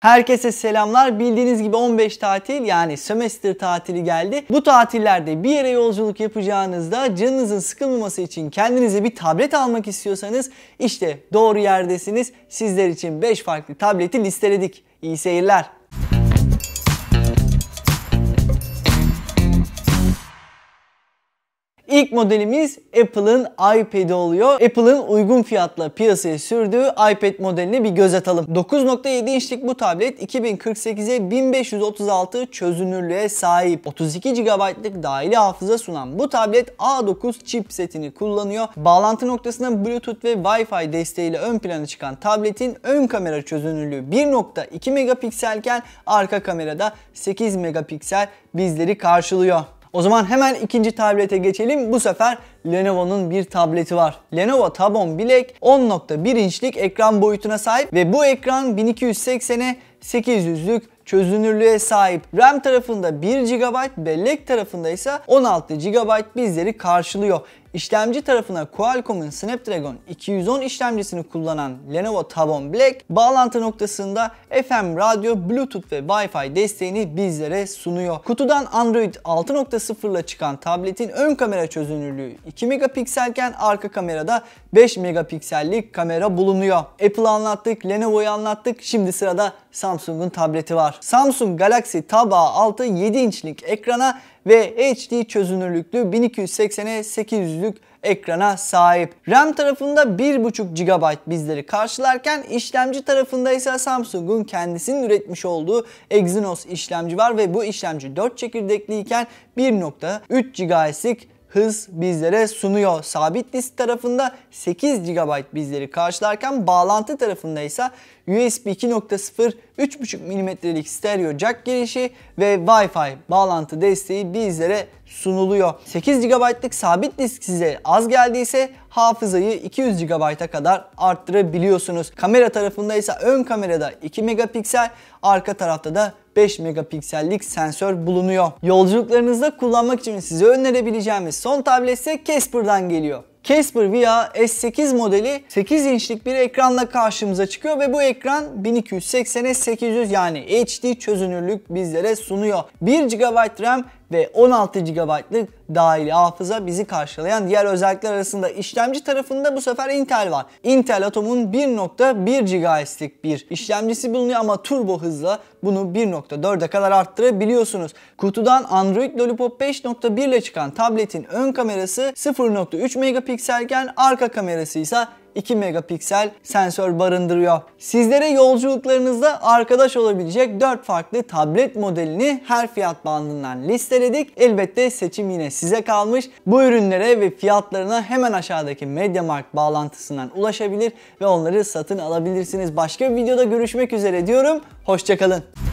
Herkese selamlar. Bildiğiniz gibi 15 tatil yani semester tatili geldi. Bu tatillerde bir yere yolculuk yapacağınızda canınızın sıkılmaması için kendinize bir tablet almak istiyorsanız işte doğru yerdesiniz. Sizler için 5 farklı tableti listeledik. İyi seyirler. İlk modelimiz Apple'ın iPad'i oluyor. Apple'ın uygun fiyatla piyasaya sürdüğü iPad modeline bir göz atalım. 9.7 inçlik bu tablet 2048'e 1536 çözünürlüğe sahip. 32 GB'lık dahili hafıza sunan bu tablet A9 chipsetini kullanıyor. Bağlantı noktasına Bluetooth ve Wi-Fi desteğiyle ön plana çıkan tabletin ön kamera çözünürlüğü 1.2 megapikselken arka kamerada 8 megapiksel bizleri karşılıyor. O zaman hemen ikinci tablete geçelim. Bu sefer Lenovo'nun bir tableti var. Lenovo Tabon Black 10.1 inçlik ekran boyutuna sahip ve bu ekran 1280'e 800'lük çözünürlüğe sahip. RAM tarafında 1 GB, bellek tarafında ise 16 GB bizleri karşılıyor. İşlemci tarafına Qualcomm'un Snapdragon 210 işlemcisini kullanan Lenovo Tabon Black bağlantı noktasında FM radyo, Bluetooth ve Wi-Fi desteğini bizlere sunuyor. Kutudan Android 6.0 ile çıkan tabletin ön kamera çözünürlüğü 2 megapikselken arka kamerada 5 megapiksellik kamera bulunuyor. Apple'ı anlattık, Lenovo'yu anlattık. Şimdi sırada Samsung'un tableti var. Samsung Galaxy Tab A6 7 inçlik ekrana ve HD çözünürlüklü 1280 x 800 ekrana sahip. RAM tarafında 1.5 GB bizleri karşılarken işlemci tarafında ise Samsung'un kendisinin üretmiş olduğu Exynos işlemci var ve bu işlemci 4 çekirdekliyken 1.3 GHz'lik hız bizlere sunuyor. Sabit disk tarafında 8 GB bizleri karşılarken bağlantı tarafında ise USB 2.0 3.5 mm'lik stereo jack girişi ve Wi-Fi bağlantı desteği bizlere sunuluyor. 8 GB'lık sabit disk size az geldiyse hafızayı 200 GB'a kadar arttırabiliyorsunuz. Kamera tarafında ise ön kamerada 2 megapiksel, arka tarafta da 45 megapiksellik sensör bulunuyor. Yolculuklarınızda kullanmak için size önerebileceğimiz son tablet ise Casper'dan geliyor. Casper Via S8 modeli 8 inçlik bir ekranla karşımıza çıkıyor ve bu ekran 1280x800 yani HD çözünürlük bizlere sunuyor. 1 GB RAM ve 16 GB'lık dahili hafıza bizi karşılayan diğer özellikler arasında işlemci tarafında bu sefer Intel var. Intel Atom'un 1.1 GHz'lik bir işlemcisi bulunuyor ama turbo hızla bunu 1.4'e kadar arttırabiliyorsunuz. Kutudan Android Lollipop 5.1 ile çıkan tabletin ön kamerası 0.3 megapikselken arka kamerası ise 2 megapiksel sensör barındırıyor. Sizlere yolculuklarınızda arkadaş olabilecek 4 farklı tablet modelini her fiyat bandından listeledik. Elbette seçim yine size kalmış. Bu ürünlere ve fiyatlarına hemen aşağıdaki MediaMarkt bağlantısından ulaşabilir ve onları satın alabilirsiniz. Başka bir videoda görüşmek üzere diyorum. Hoşçakalın.